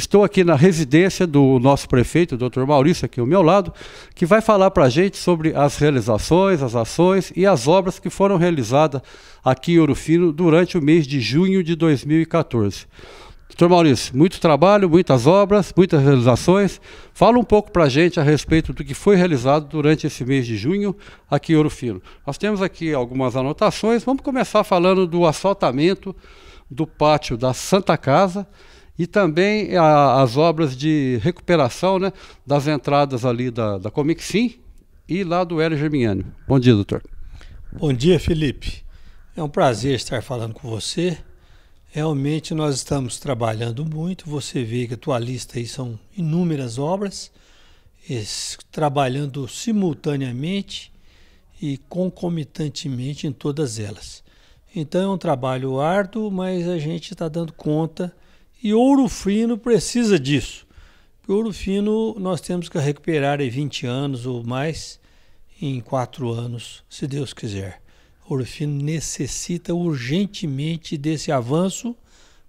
Estou aqui na residência do nosso prefeito, Dr. Maurício, aqui ao meu lado, que vai falar para a gente sobre as realizações, as ações e as obras que foram realizadas aqui em Orofino durante o mês de junho de 2014. Doutor Maurício, muito trabalho, muitas obras, muitas realizações. Fala um pouco para a gente a respeito do que foi realizado durante esse mês de junho aqui em Orofino. Nós temos aqui algumas anotações. Vamos começar falando do assaltamento do pátio da Santa Casa e também a, as obras de recuperação né, das entradas ali da, da Comic Sim e lá do Hélio Germiano. Bom dia, doutor. Bom dia, Felipe. É um prazer estar falando com você. Realmente nós estamos trabalhando muito. Você vê que a tua lista aí são inúmeras obras, trabalhando simultaneamente e concomitantemente em todas elas. Então é um trabalho árduo, mas a gente está dando conta e ouro fino precisa disso. Porque ouro fino nós temos que recuperar em 20 anos ou mais, em 4 anos, se Deus quiser. Ouro fino necessita urgentemente desse avanço,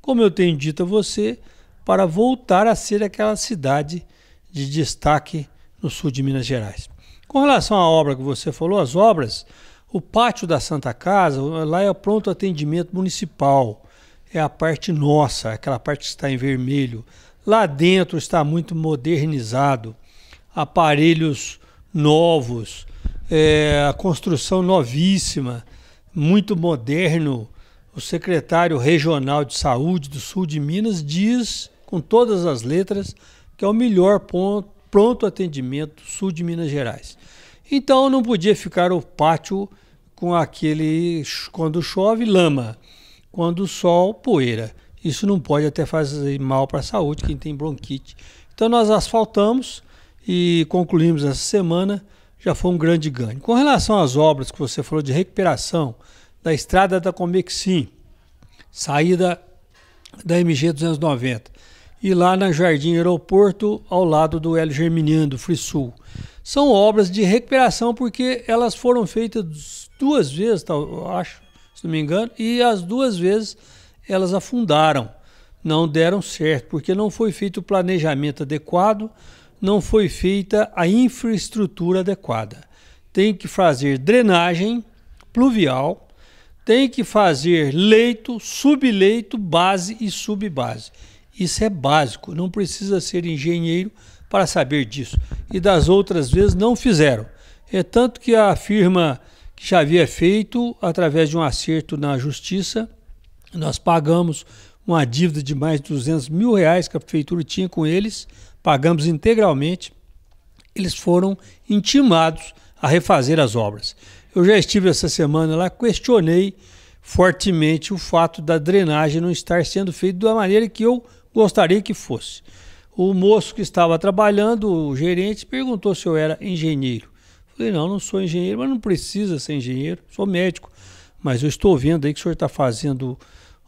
como eu tenho dito a você, para voltar a ser aquela cidade de destaque no sul de Minas Gerais. Com relação à obra que você falou, as obras, o pátio da Santa Casa, lá é pronto atendimento municipal é a parte nossa, aquela parte que está em vermelho. Lá dentro está muito modernizado, aparelhos novos, é, a construção novíssima, muito moderno. O secretário regional de saúde do sul de Minas diz, com todas as letras, que é o melhor ponto, pronto atendimento do sul de Minas Gerais. Então não podia ficar o pátio com aquele, quando chove, lama quando o sol, poeira. Isso não pode até fazer mal para a saúde, quem tem bronquite. Então nós asfaltamos e concluímos essa semana, já foi um grande ganho. Com relação às obras que você falou de recuperação da estrada da Comexim, saída da MG 290, e lá na Jardim Aeroporto, ao lado do El Germiniano, do Frisul. São obras de recuperação porque elas foram feitas duas vezes, eu acho, se não me engano, e as duas vezes elas afundaram, não deram certo, porque não foi feito o planejamento adequado, não foi feita a infraestrutura adequada. Tem que fazer drenagem pluvial, tem que fazer leito, subleito, base e subbase. Isso é básico, não precisa ser engenheiro para saber disso. E das outras vezes não fizeram. É tanto que a firma já havia feito através de um acerto na justiça. Nós pagamos uma dívida de mais de 200 mil reais que a prefeitura tinha com eles, pagamos integralmente. Eles foram intimados a refazer as obras. Eu já estive essa semana lá, questionei fortemente o fato da drenagem não estar sendo feita da maneira que eu gostaria que fosse. O moço que estava trabalhando, o gerente, perguntou se eu era engenheiro. Falei, não, não sou engenheiro, mas não precisa ser engenheiro, sou médico. Mas eu estou vendo aí que o senhor está fazendo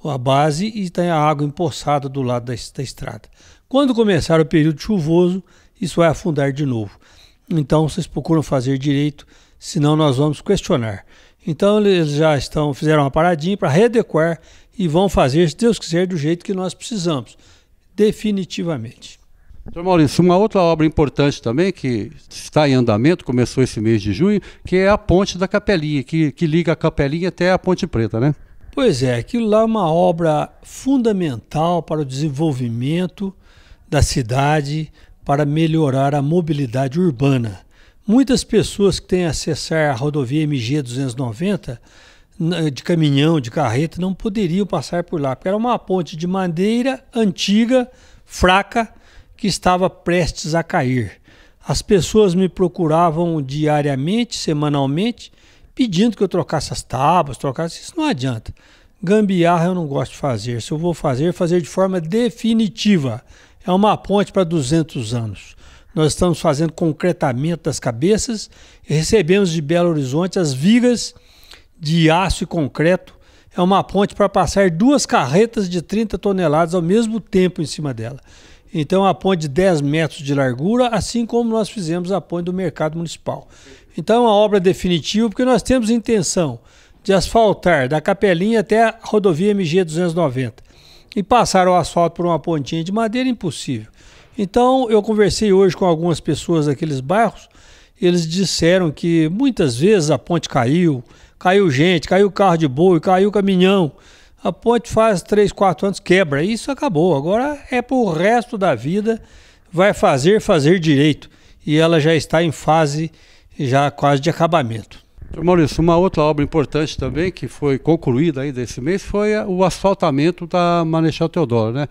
a base e tem a água empoçada do lado da, da estrada. Quando começar o período chuvoso, isso vai afundar de novo. Então vocês procuram fazer direito, senão nós vamos questionar. Então eles já estão fizeram uma paradinha para readequar e vão fazer, se Deus quiser, do jeito que nós precisamos, definitivamente. Doutor Maurício, uma outra obra importante também, que está em andamento, começou esse mês de junho, que é a ponte da Capelinha, que, que liga a Capelinha até a Ponte Preta, né? Pois é, aquilo lá é uma obra fundamental para o desenvolvimento da cidade, para melhorar a mobilidade urbana. Muitas pessoas que têm acesso à rodovia MG 290 de caminhão, de carreta, não poderiam passar por lá, porque era uma ponte de madeira antiga, fraca, que estava prestes a cair. As pessoas me procuravam diariamente, semanalmente, pedindo que eu trocasse as tábuas, trocasse. Isso não adianta. Gambiarra eu não gosto de fazer. Se eu vou fazer, fazer de forma definitiva. É uma ponte para 200 anos. Nós estamos fazendo concretamento das cabeças e recebemos de Belo Horizonte as vigas de aço e concreto. É uma ponte para passar duas carretas de 30 toneladas ao mesmo tempo em cima dela. Então, a ponte de 10 metros de largura, assim como nós fizemos a ponte do mercado municipal. Então, é a obra definitiva, porque nós temos intenção de asfaltar da Capelinha até a rodovia MG 290 e passar o asfalto por uma pontinha de madeira impossível. Então, eu conversei hoje com algumas pessoas daqueles bairros, eles disseram que muitas vezes a ponte caiu, caiu gente, caiu carro de boi, caiu caminhão a ponte faz 3, 4 anos, quebra. Isso acabou. Agora é para o resto da vida, vai fazer, fazer direito. E ela já está em fase já quase de acabamento. Maurício, uma outra obra importante também que foi concluída ainda esse mês foi o asfaltamento da Marechal Teodoro, né?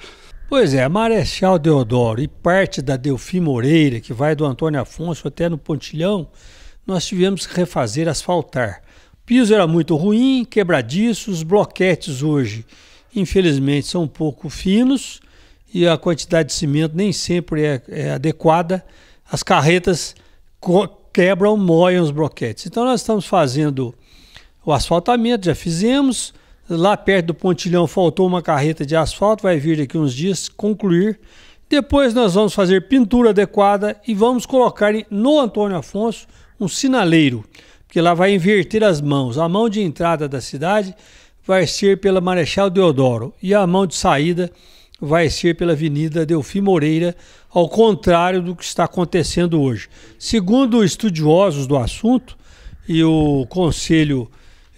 Pois é, Marechal Deodoro e parte da Delfim Moreira, que vai do Antônio Afonso até no Pontilhão, nós tivemos que refazer, asfaltar. Piso era muito ruim, quebradiço, os bloquetes hoje, infelizmente, são um pouco finos e a quantidade de cimento nem sempre é, é adequada. As carretas quebram, moem os bloquetes. Então nós estamos fazendo o asfaltamento, já fizemos. Lá perto do pontilhão faltou uma carreta de asfalto, vai vir daqui uns dias concluir. Depois nós vamos fazer pintura adequada e vamos colocar no Antônio Afonso um sinaleiro que lá vai inverter as mãos. A mão de entrada da cidade vai ser pela Marechal Deodoro e a mão de saída vai ser pela Avenida Delfim Moreira, ao contrário do que está acontecendo hoje. Segundo estudiosos do assunto e o Conselho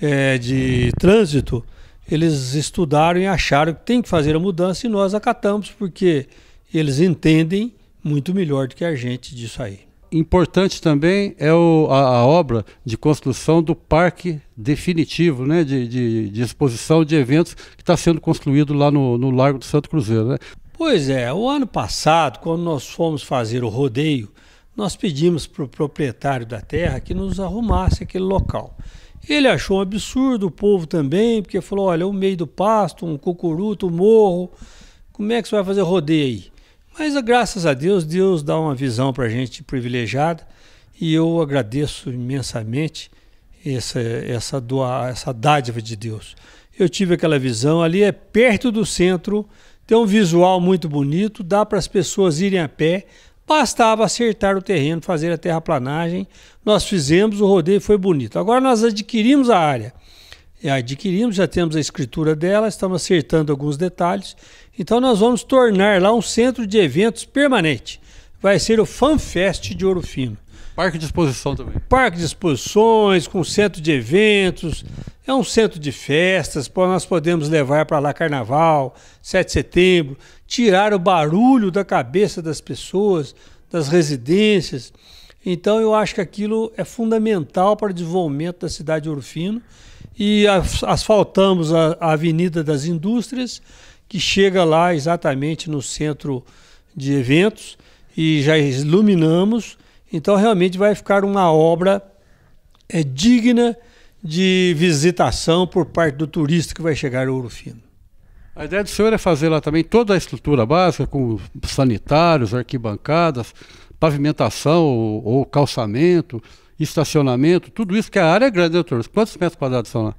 é, de Trânsito, eles estudaram e acharam que tem que fazer a mudança e nós acatamos porque eles entendem muito melhor do que a gente disso aí importante também é o, a, a, obra de construção do parque definitivo, né, de, de, de exposição de eventos que está sendo construído lá no, no Largo do Santo Cruzeiro. Né? Pois é, o ano passado, quando nós fomos fazer o rodeio, nós pedimos para o proprietário da terra que nos arrumasse aquele local. Ele achou um absurdo, o povo também, porque falou: olha, o meio do pasto, um cucuruto, um morro, como é que você vai fazer rodeio aí? Mas ah, graças a Deus, Deus dá uma visão para a gente privilegiada e eu agradeço imensamente essa, essa, doa, essa dádiva de Deus. Eu tive aquela visão, ali é perto do centro, tem um visual muito bonito, dá para as pessoas irem a pé, bastava acertar o terreno, fazer a terraplanagem. Nós fizemos, o rodeio foi bonito. Agora nós adquirimos a área. É, adquirimos, já temos a escritura dela, estamos acertando alguns detalhes. Então nós vamos tornar lá um centro de eventos permanente. Vai ser o FanFest de Ouro Fino. Parque de exposição também. Parque de exposições, com centro de eventos. É um centro de festas, nós podemos levar para lá carnaval, 7 de setembro, tirar o barulho da cabeça das pessoas, das residências. Então eu acho que aquilo é fundamental para o desenvolvimento da cidade de Ouro Fino e asfaltamos a, Avenida das Indústrias, que chega lá exatamente no centro de eventos e já iluminamos. Então realmente vai ficar uma obra é, digna de visitação por parte do turista que vai chegar a Ouro Fino. A ideia do senhor é fazer lá também toda a estrutura básica, com sanitários, arquibancadas, pavimentação ou, ou calçamento, estacionamento, tudo isso, que a área é grande, né, doutor. Quantos metros quadrados são lá?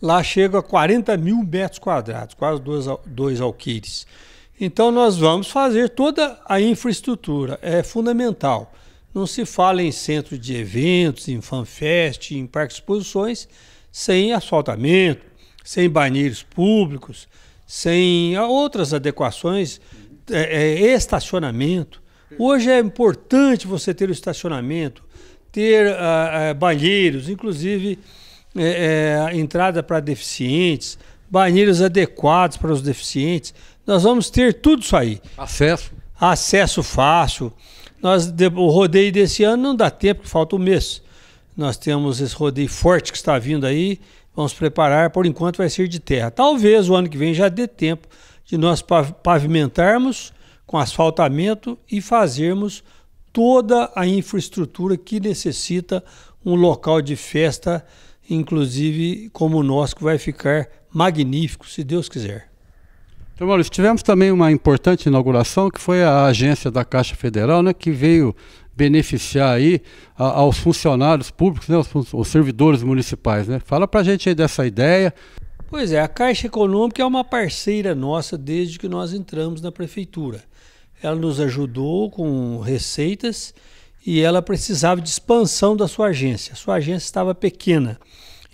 Lá chega a 40 mil metros quadrados, quase dois, dois alquires. Então nós vamos fazer toda a infraestrutura, é fundamental. Não se fala em centro de eventos, em fanfest, em parques de exposições, sem asfaltamento, sem banheiros públicos, sem outras adequações, é, é, estacionamento. Hoje é importante você ter o estacionamento, ter uh, banheiros, inclusive é, é, entrada para deficientes, banheiros adequados para os deficientes. Nós vamos ter tudo isso aí. Acesso. Acesso fácil. Nós, o rodeio desse ano não dá tempo, falta um mês. Nós temos esse rodeio forte que está vindo aí. Vamos preparar, por enquanto vai ser de terra. Talvez o ano que vem já dê tempo de nós pavimentarmos com asfaltamento e fazermos toda a infraestrutura que necessita um local de festa, inclusive como o nosso, que vai ficar magnífico, se Deus quiser. Então, Maurício, tivemos também uma importante inauguração, que foi a agência da Caixa Federal, né, que veio beneficiar aí a, aos funcionários públicos, né, os, os servidores municipais. Né? Fala para a gente aí dessa ideia. Pois é, a Caixa Econômica é uma parceira nossa desde que nós entramos na prefeitura ela nos ajudou com receitas e ela precisava de expansão da sua agência. sua agência estava pequena.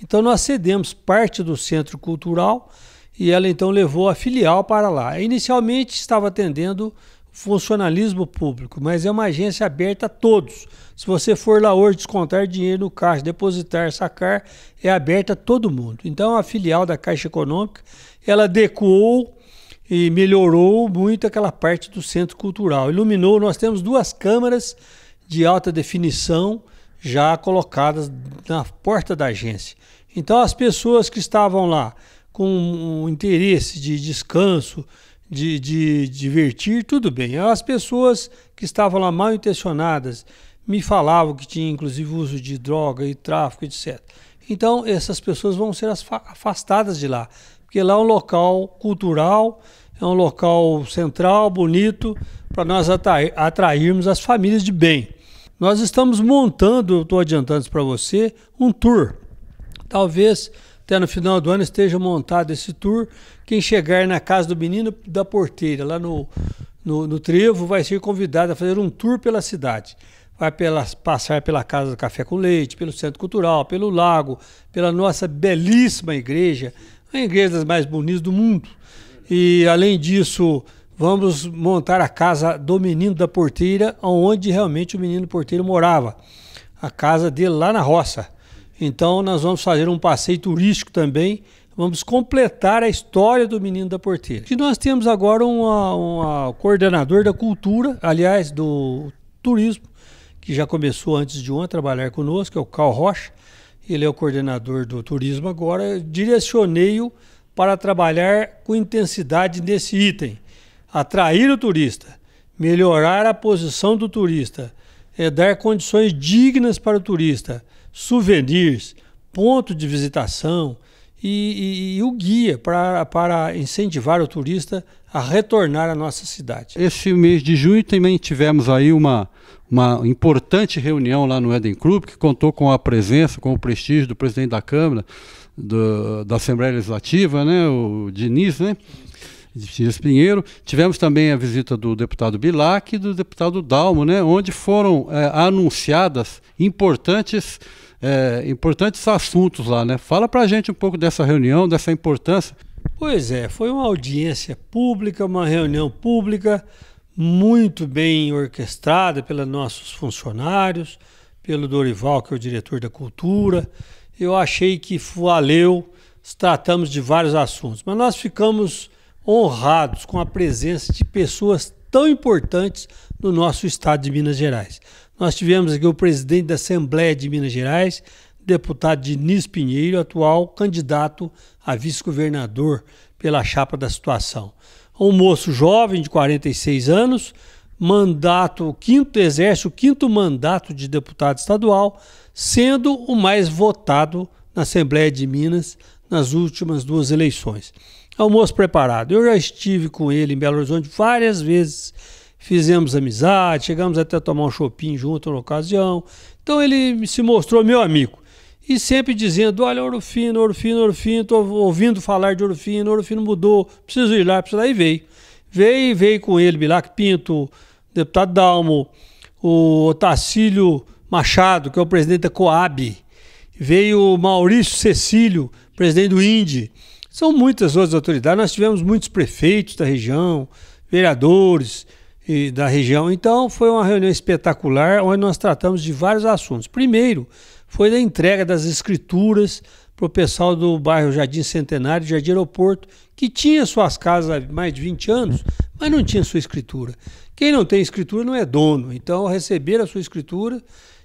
Então nós cedemos parte do centro cultural e ela então levou a filial para lá. Inicialmente estava atendendo funcionalismo público, mas é uma agência aberta a todos. Se você for lá hoje descontar dinheiro no caixa, depositar, sacar, é aberta a todo mundo. Então a filial da Caixa Econômica, ela decoou e melhorou muito aquela parte do centro cultural. Iluminou, nós temos duas câmeras de alta definição já colocadas na porta da agência. Então as pessoas que estavam lá com um interesse de descanso, de, de divertir, tudo bem. As pessoas que estavam lá mal intencionadas me falavam que tinha inclusive uso de droga e tráfico, etc. Então essas pessoas vão ser afastadas de lá porque lá é um local cultural, é um local central, bonito, para nós atrairmos as famílias de bem. Nós estamos montando, estou adiantando isso para você, um tour. Talvez até no final do ano esteja montado esse tour. Quem chegar na casa do menino da porteira, lá no, no, no Trevo, vai ser convidado a fazer um tour pela cidade vai pela, passar pela Casa do Café com Leite, pelo Centro Cultural, pelo Lago, pela nossa belíssima igreja, a igreja das mais bonitas do mundo. E além disso, vamos montar a casa do menino da porteira, onde realmente o menino porteiro morava. A casa dele lá na roça. Então nós vamos fazer um passeio turístico também. Vamos completar a história do menino da porteira. E nós temos agora um coordenador da cultura, aliás, do turismo, que já começou antes de ontem a trabalhar conosco, é o Carl Rocha ele é o coordenador do turismo agora, direcionei-o para trabalhar com intensidade nesse item: atrair o turista, melhorar a posição do turista, é dar condições dignas para o turista, souvenirs, ponto de visitação, e, e, e o guia para para incentivar o turista a retornar à nossa cidade. Esse mês de junho também tivemos aí uma, uma importante reunião lá no Eden Club, que contou com a presença, com o prestígio do presidente da Câmara, do, da Assembleia Legislativa, né, o Diniz, né? Dias Pinheiro. Tivemos também a visita do deputado Bilac e do deputado Dalmo, né, onde foram é, anunciadas importantes, é, importantes assuntos lá. Né? Fala para a gente um pouco dessa reunião, dessa importância. Pois é, foi uma audiência pública, uma reunião pública muito bem orquestrada pelos nossos funcionários, pelo Dorival, que é o diretor da cultura. Eu achei que valeu, tratamos de vários assuntos, mas nós ficamos honrados com a presença de pessoas tão importantes no nosso estado de Minas Gerais. Nós tivemos aqui o presidente da Assembleia de Minas Gerais, deputado Diniz Pinheiro, atual candidato a vice-governador pela chapa da situação. Um moço jovem de 46 anos, mandato, quinto exército, quinto mandato de deputado estadual, sendo o mais votado na Assembleia de Minas nas últimas duas eleições almoço preparado. Eu já estive com ele em Belo Horizonte várias vezes, fizemos amizade, chegamos até a tomar um chopinho junto na ocasião. Então ele se mostrou meu amigo. E sempre dizendo: olha, Orofino, Orofino, Orofino, estou ouvindo falar de Orofino, Orofino mudou, preciso ir lá, preciso ir lá. E veio. Veio, veio com ele Bilac Pinto, deputado Dalmo, o Tacílio Machado, que é o presidente da Coab, veio o Maurício Cecílio, presidente do INDI são muitas outras autoridades. Nós tivemos muitos prefeitos da região, vereadores da região. Então, foi uma reunião espetacular onde nós tratamos de vários assuntos. Primeiro, foi da entrega das escrituras para o pessoal do bairro Jardim Centenário, Jardim Aeroporto, que tinha suas casas há mais de 20 anos, mas não tinha sua escritura. Quem não tem escritura não é dono. Então, receberam a sua escritura,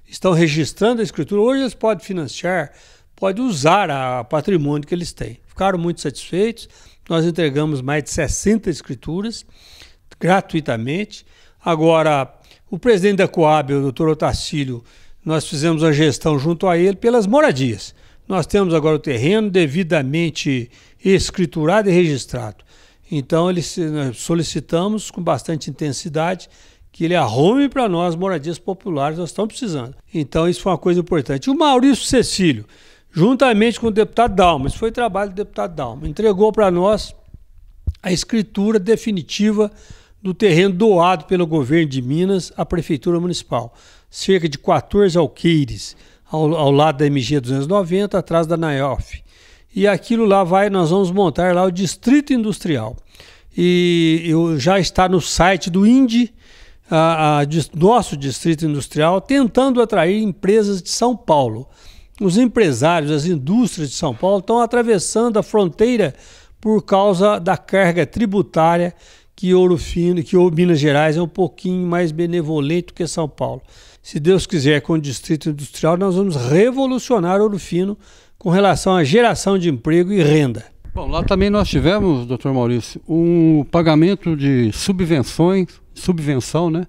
estão registrando a escritura. Hoje eles podem financiar, podem usar o patrimônio que eles têm ficaram muito satisfeitos. Nós entregamos mais de 60 escrituras gratuitamente. Agora, o presidente da Coab, o doutor Otacílio, nós fizemos a gestão junto a ele pelas moradias. Nós temos agora o terreno devidamente escriturado e registrado. Então, ele, solicitamos com bastante intensidade que ele arrume para nós moradias populares, nós estamos precisando. Então, isso foi uma coisa importante. O Maurício Cecílio, juntamente com o deputado Dalma. Isso foi trabalho do deputado Dalma. Entregou para nós a escritura definitiva do terreno doado pelo governo de Minas à Prefeitura Municipal. Cerca de 14 alqueires ao, ao lado da MG 290, atrás da NAEOF. E aquilo lá vai, nós vamos montar lá o Distrito Industrial. E eu, já está no site do INDI, a, a, nosso Distrito Industrial, tentando atrair empresas de São Paulo os empresários, as indústrias de São Paulo estão atravessando a fronteira por causa da carga tributária que Ouro Fino, que Ouro Minas Gerais é um pouquinho mais benevolente que São Paulo. Se Deus quiser, com o Distrito Industrial, nós vamos revolucionar Ouro Fino com relação à geração de emprego e renda. Bom, lá também nós tivemos, doutor Maurício, um pagamento de subvenções, subvenção, né,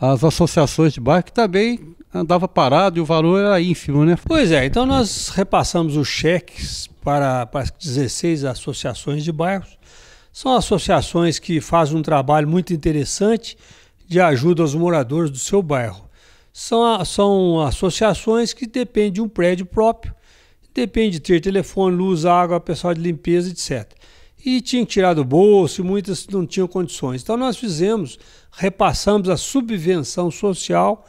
às associações de bairro, que também andava parado e o valor era ínfimo, né? Pois é, então nós repassamos os cheques para, para as 16 associações de bairros. São associações que fazem um trabalho muito interessante de ajuda aos moradores do seu bairro. São, são associações que dependem de um prédio próprio, depende de ter telefone, luz, água, pessoal de limpeza, etc. E tinham que tirar do bolso, e muitas não tinham condições. Então nós fizemos, repassamos a subvenção social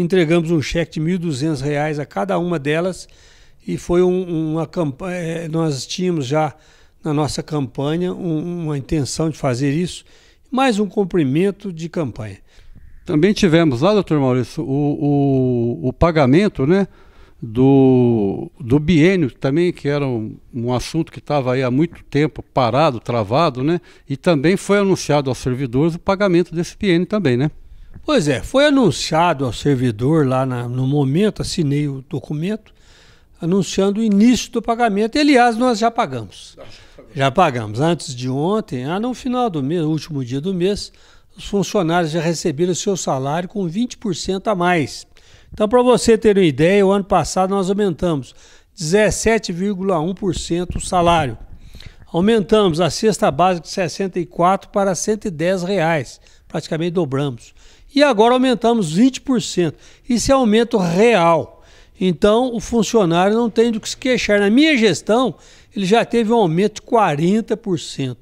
entregamos um cheque de R$ 1.200 a cada uma delas e foi um, uma campanha, eh, nós tínhamos já na nossa campanha um, uma intenção de fazer isso, mais um cumprimento de campanha. Também tivemos lá, doutor Maurício, o, o, o pagamento né, do, do biênio também, que era um, um assunto que estava aí há muito tempo parado, travado, né? E também foi anunciado aos servidores o pagamento desse biênio também, né? Pois é, foi anunciado ao servidor lá na, no momento, assinei o documento, anunciando o início do pagamento. E, aliás, nós já pagamos. Já pagamos. Antes de ontem, ah, no final do mês, último dia do mês, os funcionários já receberam seu salário com 20% a mais. Então, para você ter uma ideia, o ano passado nós aumentamos 17,1% o salário. Aumentamos a cesta básica de 64 para 110 reais, praticamente dobramos e agora aumentamos 20%. Isso é aumento real. Então, o funcionário não tem do que se queixar. Na minha gestão, ele já teve um aumento de 40%.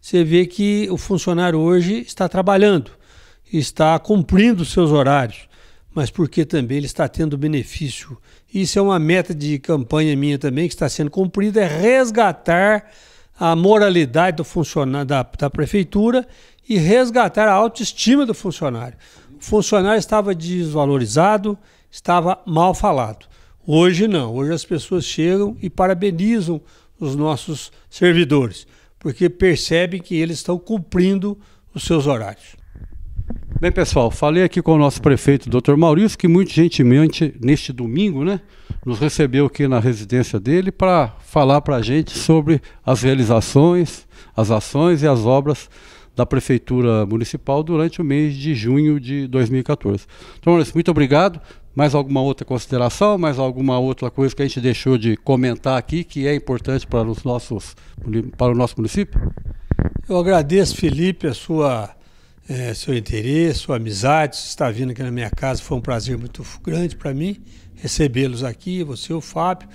Você vê que o funcionário hoje está trabalhando, está cumprindo seus horários, mas porque também ele está tendo benefício. Isso é uma meta de campanha minha também, que está sendo cumprida, é resgatar a moralidade do funcionário da, da prefeitura e resgatar a autoestima do funcionário. O funcionário estava desvalorizado, estava mal falado. Hoje não, hoje as pessoas chegam e parabenizam os nossos servidores, porque percebem que eles estão cumprindo os seus horários. Bem, pessoal, falei aqui com o nosso prefeito, Dr. Maurício, que muito gentilmente, neste domingo, né, nos recebeu aqui na residência dele para falar para a gente sobre as realizações, as ações e as obras da Prefeitura Municipal durante o mês de junho de 2014. Então, muito obrigado. Mais alguma outra consideração, mais alguma outra coisa que a gente deixou de comentar aqui que é importante para, os nossos, para o nosso município? Eu agradeço, Felipe, a sua é, seu interesse, sua amizade, você está vindo aqui na minha casa, foi um prazer muito grande para mim recebê-los aqui, você, o Fábio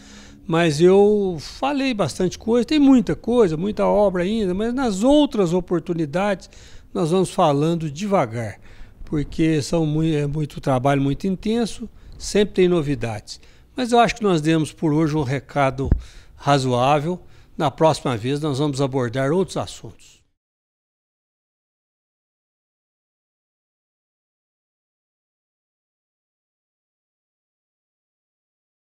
mas eu falei bastante coisa, tem muita coisa, muita obra ainda, mas nas outras oportunidades nós vamos falando devagar, porque são muito, é muito trabalho muito intenso, sempre tem novidades. Mas eu acho que nós demos por hoje um recado razoável. Na próxima vez nós vamos abordar outros assuntos.